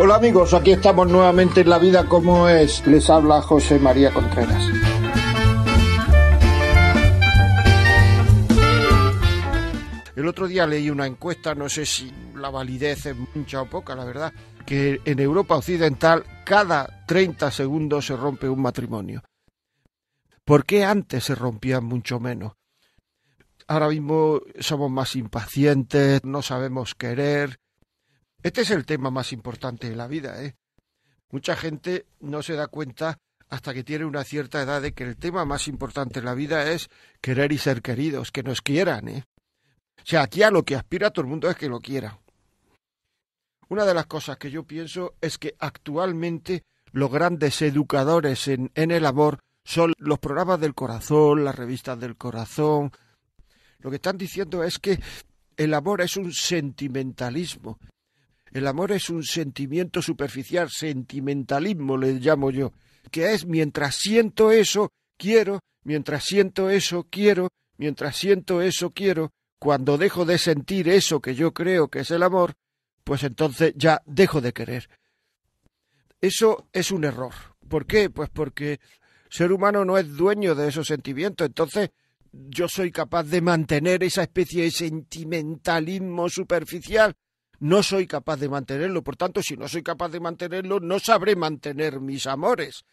Hola amigos, aquí estamos nuevamente en La Vida como es. Les habla José María Contreras. El otro día leí una encuesta, no sé si la validez es mucha o poca, la verdad, que en Europa Occidental cada 30 segundos se rompe un matrimonio. ¿Por qué antes se rompían mucho menos? Ahora mismo somos más impacientes, no sabemos querer, este es el tema más importante de la vida. ¿eh? Mucha gente no se da cuenta hasta que tiene una cierta edad de que el tema más importante de la vida es querer y ser queridos, que nos quieran. ¿eh? O sea, aquí a lo que aspira todo el mundo es que lo quiera. Una de las cosas que yo pienso es que actualmente los grandes educadores en, en el amor son los programas del corazón, las revistas del corazón. Lo que están diciendo es que el amor es un sentimentalismo el amor es un sentimiento superficial, sentimentalismo le llamo yo, que es mientras siento eso, quiero, mientras siento eso, quiero, mientras siento eso, quiero. Cuando dejo de sentir eso que yo creo que es el amor, pues entonces ya dejo de querer. Eso es un error. ¿Por qué? Pues porque ser humano no es dueño de esos sentimientos. Entonces, yo soy capaz de mantener esa especie de sentimentalismo superficial no soy capaz de mantenerlo. Por tanto, si no soy capaz de mantenerlo, no sabré mantener mis amores.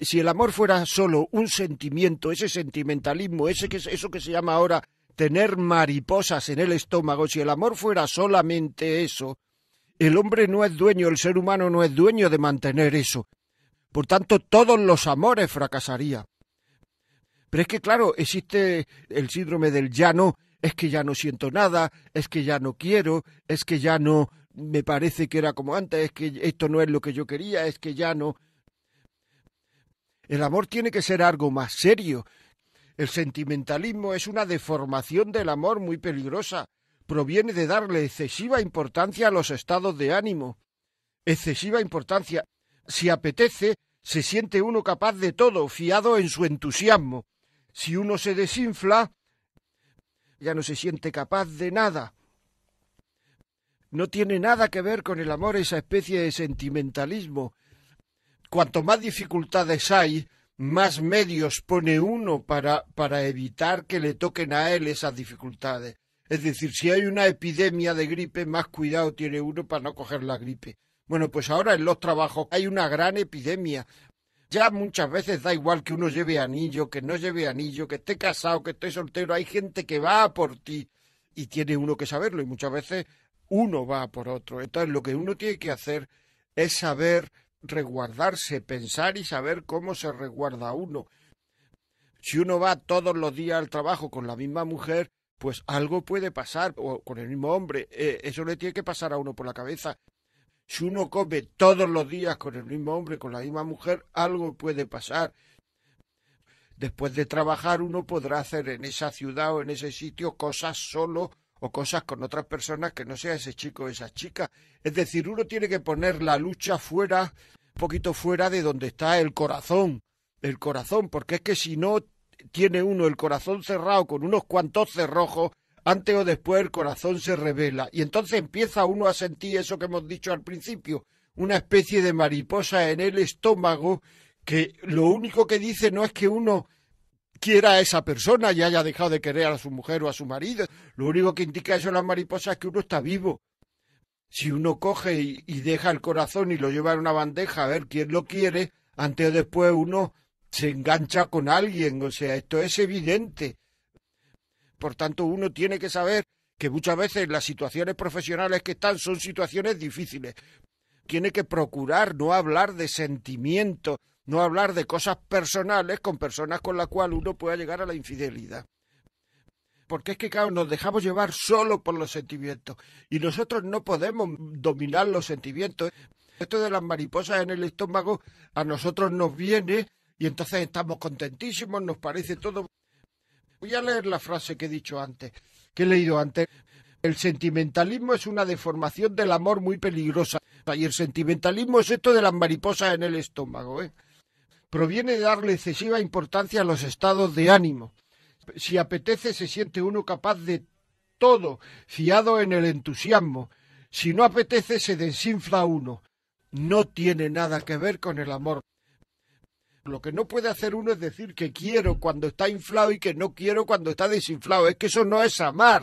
Si el amor fuera solo un sentimiento, ese sentimentalismo, ese que, eso que se llama ahora tener mariposas en el estómago, si el amor fuera solamente eso, el hombre no es dueño, el ser humano no es dueño de mantener eso. Por tanto, todos los amores fracasarían. Pero es que, claro, existe el síndrome del llano es que ya no siento nada, es que ya no quiero, es que ya no me parece que era como antes, es que esto no es lo que yo quería, es que ya no... El amor tiene que ser algo más serio. El sentimentalismo es una deformación del amor muy peligrosa. Proviene de darle excesiva importancia a los estados de ánimo. Excesiva importancia. Si apetece, se siente uno capaz de todo, fiado en su entusiasmo. Si uno se desinfla, ya no se siente capaz de nada. No tiene nada que ver con el amor esa especie de sentimentalismo. Cuanto más dificultades hay, más medios pone uno para, para evitar que le toquen a él esas dificultades. Es decir, si hay una epidemia de gripe, más cuidado tiene uno para no coger la gripe. Bueno, pues ahora en los trabajos hay una gran epidemia. Ya muchas veces da igual que uno lleve anillo, que no lleve anillo, que esté casado, que esté soltero. Hay gente que va por ti y tiene uno que saberlo y muchas veces uno va por otro. Entonces lo que uno tiene que hacer es saber resguardarse, pensar y saber cómo se resguarda uno. Si uno va todos los días al trabajo con la misma mujer, pues algo puede pasar, o con el mismo hombre, eh, eso le tiene que pasar a uno por la cabeza. Si uno come todos los días con el mismo hombre, con la misma mujer, algo puede pasar. Después de trabajar uno podrá hacer en esa ciudad o en ese sitio cosas solo o cosas con otras personas que no sea ese chico o esa chica. Es decir, uno tiene que poner la lucha fuera, un poquito fuera de donde está el corazón, el corazón, porque es que si no tiene uno el corazón cerrado con unos cuantos cerrojos, antes o después el corazón se revela y entonces empieza uno a sentir eso que hemos dicho al principio, una especie de mariposa en el estómago que lo único que dice no es que uno quiera a esa persona y haya dejado de querer a su mujer o a su marido, lo único que indica eso las mariposas es que uno está vivo. Si uno coge y, y deja el corazón y lo lleva en una bandeja a ver quién lo quiere, antes o después uno se engancha con alguien, o sea, esto es evidente. Por tanto, uno tiene que saber que muchas veces las situaciones profesionales que están son situaciones difíciles. Tiene que procurar no hablar de sentimientos, no hablar de cosas personales con personas con las cuales uno pueda llegar a la infidelidad. Porque es que, claro, nos dejamos llevar solo por los sentimientos y nosotros no podemos dominar los sentimientos. Esto de las mariposas en el estómago a nosotros nos viene y entonces estamos contentísimos, nos parece todo Voy a leer la frase que he dicho antes, que he leído antes. El sentimentalismo es una deformación del amor muy peligrosa. Y el sentimentalismo es esto de las mariposas en el estómago. ¿eh? Proviene de darle excesiva importancia a los estados de ánimo. Si apetece, se siente uno capaz de todo, fiado en el entusiasmo. Si no apetece, se desinfla uno. No tiene nada que ver con el amor. Lo que no puede hacer uno es decir que quiero cuando está inflado y que no quiero cuando está desinflado. Es que eso no es amar.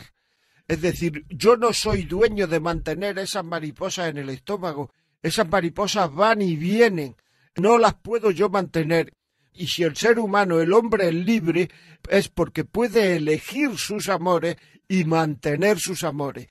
Es decir, yo no soy dueño de mantener esas mariposas en el estómago. Esas mariposas van y vienen. No las puedo yo mantener. Y si el ser humano, el hombre es libre, es porque puede elegir sus amores y mantener sus amores.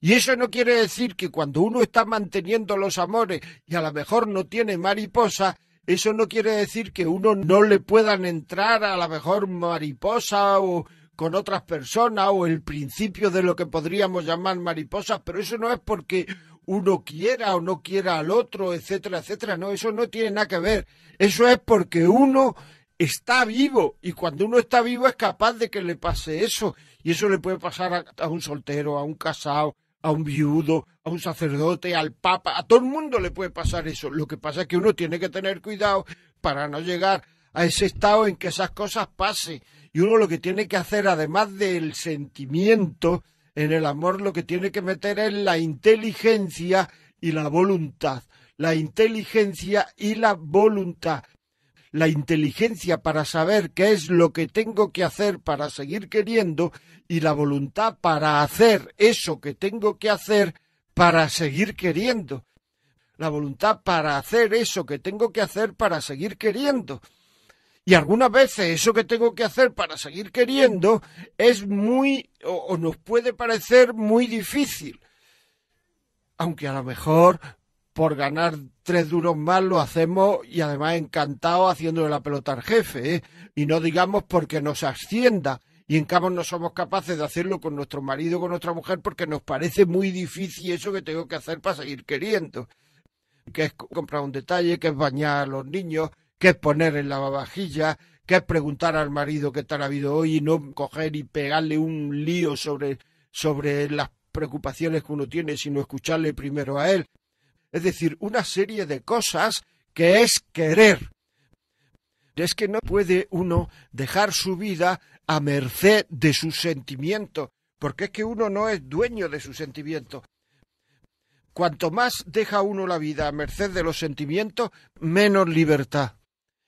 Y eso no quiere decir que cuando uno está manteniendo los amores y a lo mejor no tiene mariposa, eso no quiere decir que uno no le puedan entrar a la mejor mariposa o con otras personas o el principio de lo que podríamos llamar mariposas, pero eso no es porque uno quiera o no quiera al otro, etcétera, etcétera. No, eso no tiene nada que ver. Eso es porque uno está vivo y cuando uno está vivo es capaz de que le pase eso y eso le puede pasar a, a un soltero, a un casado, a un viudo, a un sacerdote, al papa, a todo el mundo le puede pasar eso. Lo que pasa es que uno tiene que tener cuidado para no llegar a ese estado en que esas cosas pasen. Y uno lo que tiene que hacer, además del sentimiento, en el amor lo que tiene que meter es la inteligencia y la voluntad. La inteligencia y la voluntad la inteligencia para saber qué es lo que tengo que hacer para seguir queriendo y la voluntad para hacer eso que tengo que hacer para seguir queriendo. La voluntad para hacer eso que tengo que hacer para seguir queriendo. Y algunas veces eso que tengo que hacer para seguir queriendo es muy o, nos puede parecer muy difícil. Aunque a lo mejor por ganar tres duros más lo hacemos y además encantado haciéndole la pelota al jefe, ¿eh? y no digamos porque nos ascienda. Y en cambio no somos capaces de hacerlo con nuestro marido, con nuestra mujer, porque nos parece muy difícil eso que tengo que hacer para seguir queriendo. Que es comprar un detalle, que es bañar a los niños, que es poner en la lavavajillas, que es preguntar al marido qué tal ha habido hoy y no coger y pegarle un lío sobre, sobre las preocupaciones que uno tiene, sino escucharle primero a él es decir, una serie de cosas que es querer. Es que no puede uno dejar su vida a merced de sus sentimientos, porque es que uno no es dueño de sus sentimientos. Cuanto más deja uno la vida a merced de los sentimientos, menos libertad.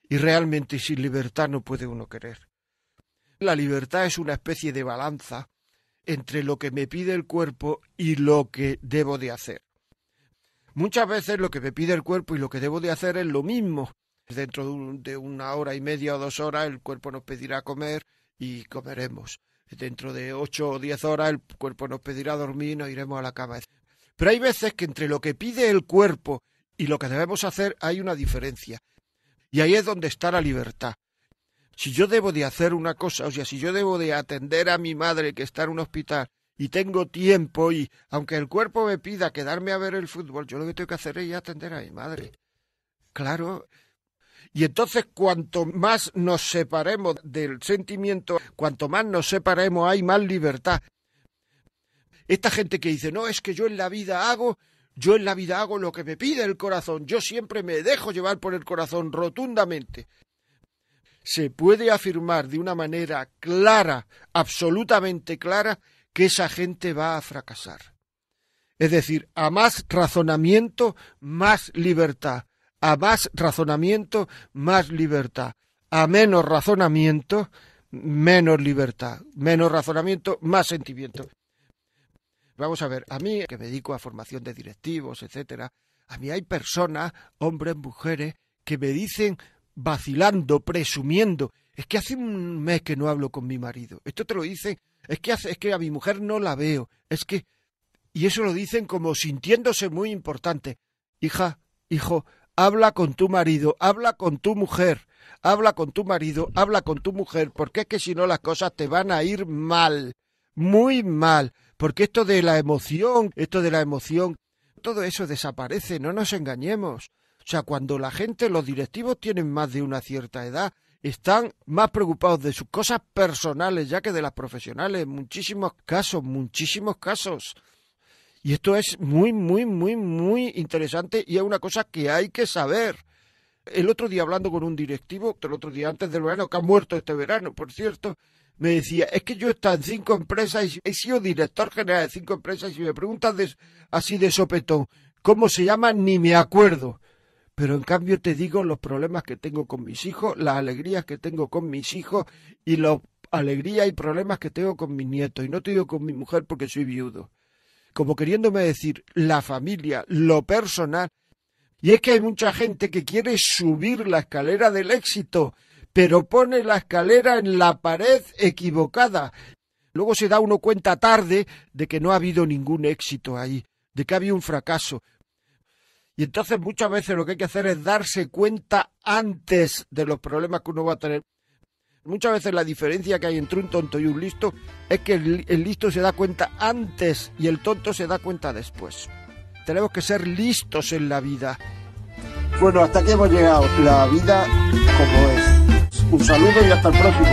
Y realmente sin libertad no puede uno querer. La libertad es una especie de balanza entre lo que me pide el cuerpo y lo que debo de hacer. Muchas veces lo que me pide el cuerpo y lo que debo de hacer es lo mismo. Dentro de, una hora y media o dos horas el cuerpo nos pedirá comer y comeremos. Dentro de ocho o diez horas el cuerpo nos pedirá dormir y nos iremos a la cama. Pero hay veces que entre lo que pide el cuerpo y lo que debemos hacer hay una diferencia. Y ahí es donde está la libertad. Si yo debo de hacer una cosa, o sea, si yo debo de atender a mi madre que está en un hospital y tengo tiempo y aunque el cuerpo me pida quedarme a ver el fútbol, yo lo que tengo que hacer es atender a mi madre. Claro. Y entonces cuanto más nos separemos del sentimiento, cuanto más nos separemos, hay más libertad. Esta gente que dice, no, es que yo en la vida hago, yo en la vida hago lo que me pide el corazón, yo siempre me dejo llevar por el corazón rotundamente. Se puede afirmar de una manera clara, absolutamente clara, que esa gente va a fracasar. Es decir, a más razonamiento, más libertad. A más razonamiento, más libertad. A menos razonamiento, menos libertad. Menos razonamiento, más sentimiento. Vamos a ver, a mí que me dedico a formación de directivos, etcétera, a mí hay personas, hombres, mujeres, que me dicen vacilando, presumiendo, es que hace un mes que no hablo con mi marido. Esto te lo dicen es que, hace, es que a mi mujer no la veo, es que... Y eso lo dicen como sintiéndose muy importante. Hija, hijo, habla con tu marido, habla con tu mujer, habla con tu marido, habla con tu mujer, porque es que si no las cosas te van a ir mal, muy mal, porque esto de la emoción, esto de la emoción, todo eso desaparece, no nos engañemos. O sea, cuando la gente, los directivos tienen más de una cierta edad, están más preocupados de sus cosas personales ya que de las profesionales. Muchísimos casos, muchísimos casos. Y esto es muy, muy, muy, muy interesante y es una cosa que hay que saber. El otro día hablando con un directivo, el otro día antes del verano, que ha muerto este verano, por cierto, me decía, es que yo he estado en cinco empresas, y he sido director general de cinco empresas y me preguntas así de sopetón, ¿cómo se llama? Ni me acuerdo pero en cambio te digo los problemas que tengo con mis hijos, las alegrías que tengo con mis hijos y las alegrías y problemas que tengo con mis nietos. Y no te digo con mi mujer porque soy viudo. Como queriéndome decir, la familia, lo personal. Y es que hay mucha gente que quiere subir la escalera del éxito, pero pone la escalera en la pared equivocada. Luego se da uno cuenta tarde de que no ha habido ningún éxito ahí, de que ha habido un fracaso. Y entonces muchas veces lo que hay que hacer es darse cuenta antes de los problemas que uno va a tener. Muchas veces la diferencia que hay entre un tonto y un listo es que el, listo se da cuenta antes y el tonto se da cuenta después. Tenemos que ser listos en la vida. Bueno, hasta aquí hemos llegado. La vida como es. Un saludo y hasta el próximo.